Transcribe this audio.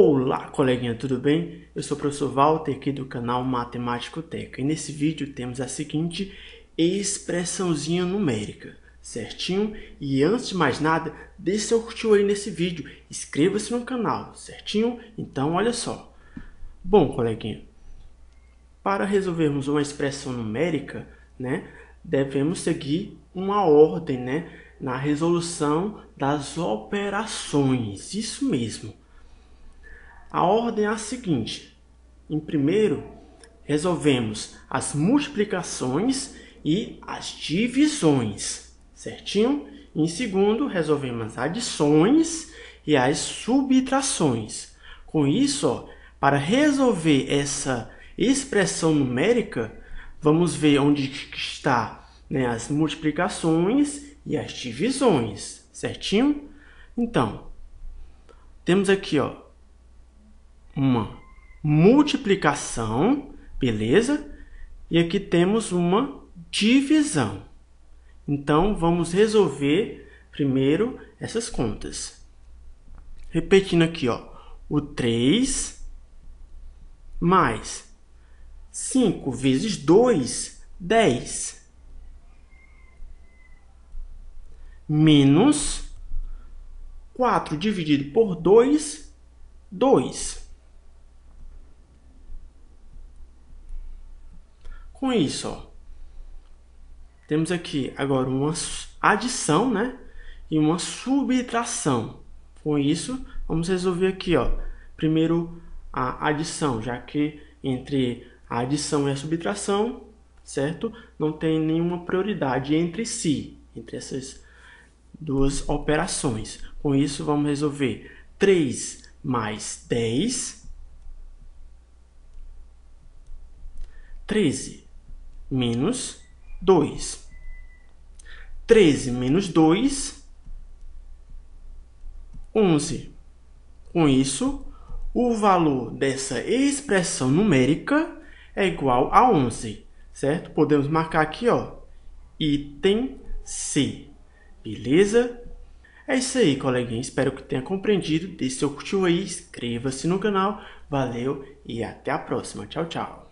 Olá, coleguinha, tudo bem? Eu sou o professor Walter aqui do canal Matemático Teca e nesse vídeo temos a seguinte expressãozinha numérica, certinho? E antes de mais nada, deixe seu curtiu aí nesse vídeo, inscreva-se no canal, certinho? Então, olha só. Bom, coleguinha, para resolvermos uma expressão numérica, né, devemos seguir uma ordem, né, na resolução das operações, isso mesmo. A ordem é a seguinte: em primeiro, resolvemos as multiplicações e as divisões, certinho? Em segundo, resolvemos as adições e as subtrações. Com isso, ó, para resolver essa expressão numérica, vamos ver onde está né, as multiplicações e as divisões, certinho? Então, temos aqui ó, uma multiplicação, beleza? E aqui temos uma divisão. Então, vamos resolver primeiro essas contas. Repetindo aqui, ó, o 3 mais 5 vezes 2, 10. Menos 4 dividido por 2, 2. com isso, ó. Temos aqui agora uma adição, né? E uma subtração. Com isso, vamos resolver aqui, ó. Primeiro a adição, já que entre a adição e a subtração, certo? Não tem nenhuma prioridade entre si, entre essas duas operações. Com isso, vamos resolver 3 mais 10, 13 menos 2. 13 menos 2, 11. Com isso, o valor dessa expressão numérica é igual a 11, certo? Podemos marcar aqui, ó, item C. Beleza? É isso aí, coleguinha. Espero que tenha compreendido. Deixe seu curtiu aí, inscreva-se no canal. Valeu e até a próxima. Tchau, tchau.